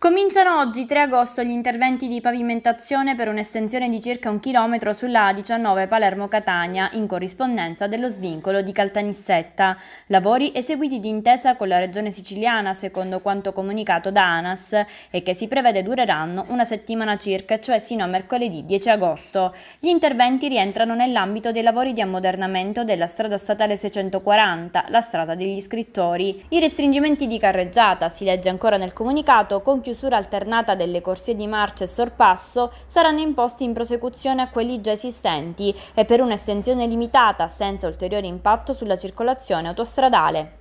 Cominciano oggi 3 agosto gli interventi di pavimentazione per un'estensione di circa un chilometro sulla A19 Palermo-Catania in corrispondenza dello svincolo di Caltanissetta, lavori eseguiti d'intesa con la regione siciliana secondo quanto comunicato da ANAS e che si prevede dureranno una settimana circa, cioè sino a mercoledì 10 agosto. Gli interventi rientrano nell'ambito dei lavori di ammodernamento della strada statale 640, la strada degli scrittori. I restringimenti di carreggiata, si legge ancora nel comunicato, con chiusura alternata delle corsie di marcia e sorpasso saranno imposti in prosecuzione a quelli già esistenti e per un'estensione limitata senza ulteriore impatto sulla circolazione autostradale.